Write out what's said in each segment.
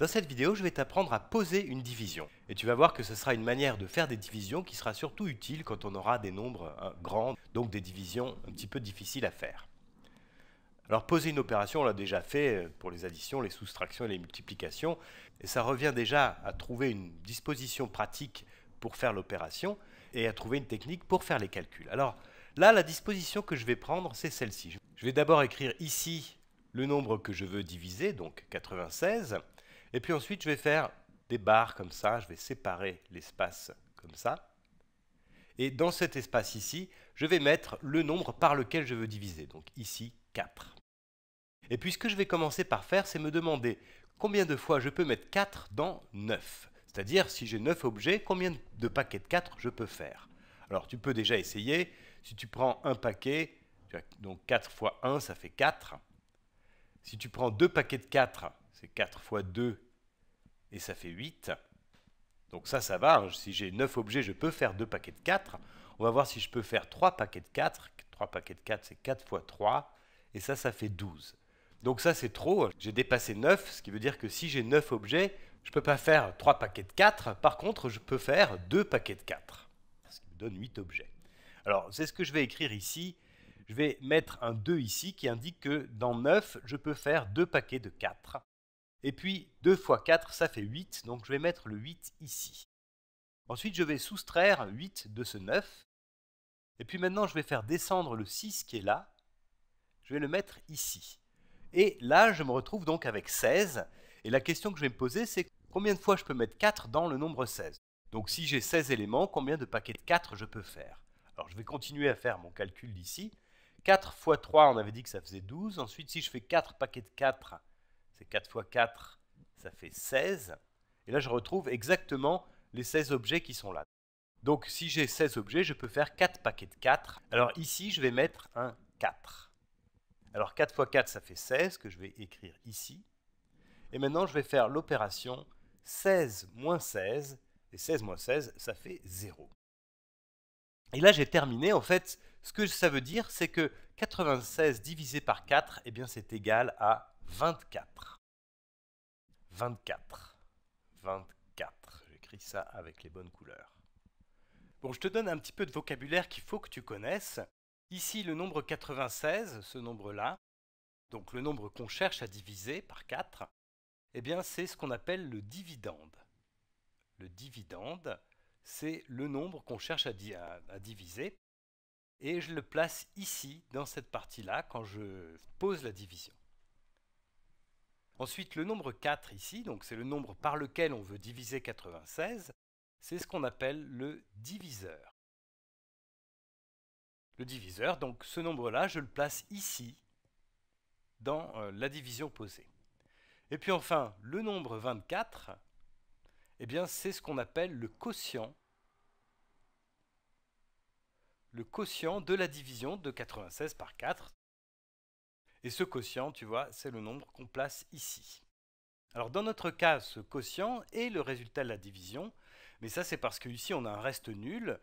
Dans cette vidéo, je vais t'apprendre à poser une division. Et tu vas voir que ce sera une manière de faire des divisions qui sera surtout utile quand on aura des nombres hein, grands, donc des divisions un petit peu difficiles à faire. Alors poser une opération, on l'a déjà fait euh, pour les additions, les soustractions et les multiplications, et ça revient déjà à trouver une disposition pratique pour faire l'opération et à trouver une technique pour faire les calculs. Alors là, la disposition que je vais prendre, c'est celle-ci. Je vais d'abord écrire ici le nombre que je veux diviser, donc 96, et puis ensuite, je vais faire des barres comme ça, je vais séparer l'espace comme ça. Et dans cet espace ici, je vais mettre le nombre par lequel je veux diviser, donc ici 4. Et puis ce que je vais commencer par faire, c'est me demander combien de fois je peux mettre 4 dans 9. C'est-à-dire, si j'ai 9 objets, combien de paquets de 4 je peux faire Alors tu peux déjà essayer, si tu prends un paquet, donc 4 fois 1, ça fait 4. Si tu prends deux paquets de 4, c'est 4 fois 2 et ça fait 8. Donc ça, ça va. Hein. Si j'ai 9 objets, je peux faire 2 paquets de 4. On va voir si je peux faire 3 paquets de 4. 3 paquets de 4, c'est 4 fois 3. Et ça, ça fait 12. Donc ça, c'est trop. Hein. J'ai dépassé 9, ce qui veut dire que si j'ai 9 objets, je ne peux pas faire 3 paquets de 4. Par contre, je peux faire 2 paquets de 4. Ce qui me donne 8 objets. Alors, c'est ce que je vais écrire ici. Je vais mettre un 2 ici qui indique que dans 9, je peux faire 2 paquets de 4. Et puis 2 fois 4, ça fait 8, donc je vais mettre le 8 ici. Ensuite, je vais soustraire 8 de ce 9. Et puis maintenant, je vais faire descendre le 6 qui est là. Je vais le mettre ici. Et là, je me retrouve donc avec 16. Et la question que je vais me poser, c'est combien de fois je peux mettre 4 dans le nombre 16 Donc si j'ai 16 éléments, combien de paquets de 4 je peux faire Alors je vais continuer à faire mon calcul d'ici. 4 x 3, on avait dit que ça faisait 12. Ensuite, si je fais 4 paquets de 4, c'est 4 x 4, ça fait 16. Et là, je retrouve exactement les 16 objets qui sont là. Donc si j'ai 16 objets, je peux faire 4 paquets de 4. Alors ici, je vais mettre un 4. Alors 4 x 4, ça fait 16, que je vais écrire ici. Et maintenant, je vais faire l'opération 16 moins 16. Et 16 moins 16, ça fait 0. Et là, j'ai terminé. En fait, ce que ça veut dire, c'est que 96 divisé par 4, eh bien, c'est égal à 24. 24. 24. J'écris ça avec les bonnes couleurs. Bon, je te donne un petit peu de vocabulaire qu'il faut que tu connaisses. Ici, le nombre 96, ce nombre-là, donc le nombre qu'on cherche à diviser par 4, eh bien, c'est ce qu'on appelle le dividende. Le dividende, c'est le nombre qu'on cherche à, à diviser. Et je le place ici, dans cette partie-là, quand je pose la division. Ensuite, le nombre 4 ici, donc c'est le nombre par lequel on veut diviser 96, c'est ce qu'on appelle le diviseur. Le diviseur, donc ce nombre-là, je le place ici, dans euh, la division posée. Et puis enfin, le nombre 24, eh bien c'est ce qu'on appelle le quotient le quotient de la division de 96 par 4, et ce quotient, tu vois, c'est le nombre qu'on place ici. Alors dans notre cas, ce quotient est le résultat de la division, mais ça c'est parce qu'ici on a un reste nul.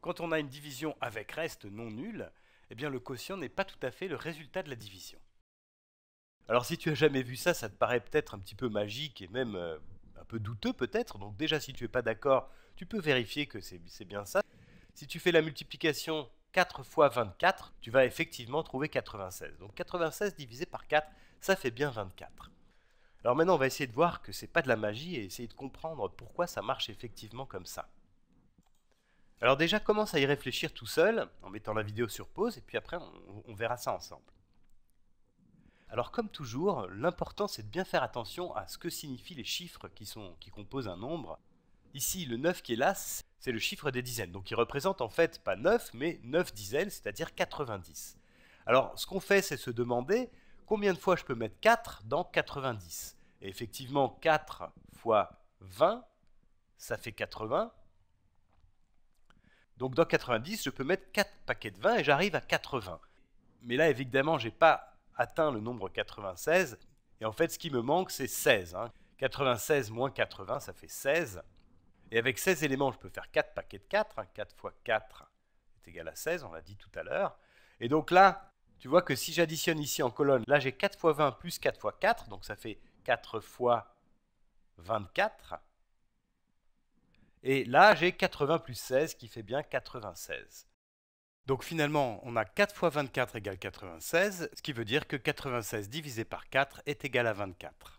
Quand on a une division avec reste non nul, eh bien le quotient n'est pas tout à fait le résultat de la division. Alors si tu as jamais vu ça, ça te paraît peut-être un petit peu magique et même euh, un peu douteux peut-être, donc déjà si tu n'es pas d'accord, tu peux vérifier que c'est bien ça. Si tu fais la multiplication 4 fois 24, tu vas effectivement trouver 96. Donc 96 divisé par 4, ça fait bien 24. Alors maintenant, on va essayer de voir que ce c'est pas de la magie et essayer de comprendre pourquoi ça marche effectivement comme ça. Alors déjà, commence à y réfléchir tout seul, en mettant la vidéo sur pause, et puis après, on, verra ça ensemble. Alors comme toujours, l'important c'est de bien faire attention à ce que signifient les chiffres qui, sont, qui composent un nombre. Ici, le 9 qui est là, c'est le chiffre des dizaines. Donc il représente en fait pas 9, mais 9 dizaines, c'est-à-dire 90. Alors ce qu'on fait, c'est se demander combien de fois je peux mettre 4 dans 90. Et effectivement, 4 fois 20, ça fait 80. Donc dans 90, je peux mettre 4 paquets de 20 et j'arrive à 80. Mais là, évidemment, je n'ai pas atteint le nombre 96. Et en fait, ce qui me manque, c'est 16. 96 hein. moins 80, ça fait 16. Et avec 16 éléments, je peux faire 4 paquets de 4. 4 x 4 est égal à 16, on l'a dit tout à l'heure. Et donc là, tu vois que si j'additionne ici en colonne, là j'ai 4 x 20 plus 4 x 4, donc ça fait 4 x 24. Et là, j'ai 80 plus 16 qui fait bien 96. Donc finalement, on a 4 x 24 égale 96, ce qui veut dire que 96 divisé par 4 est égal à 24.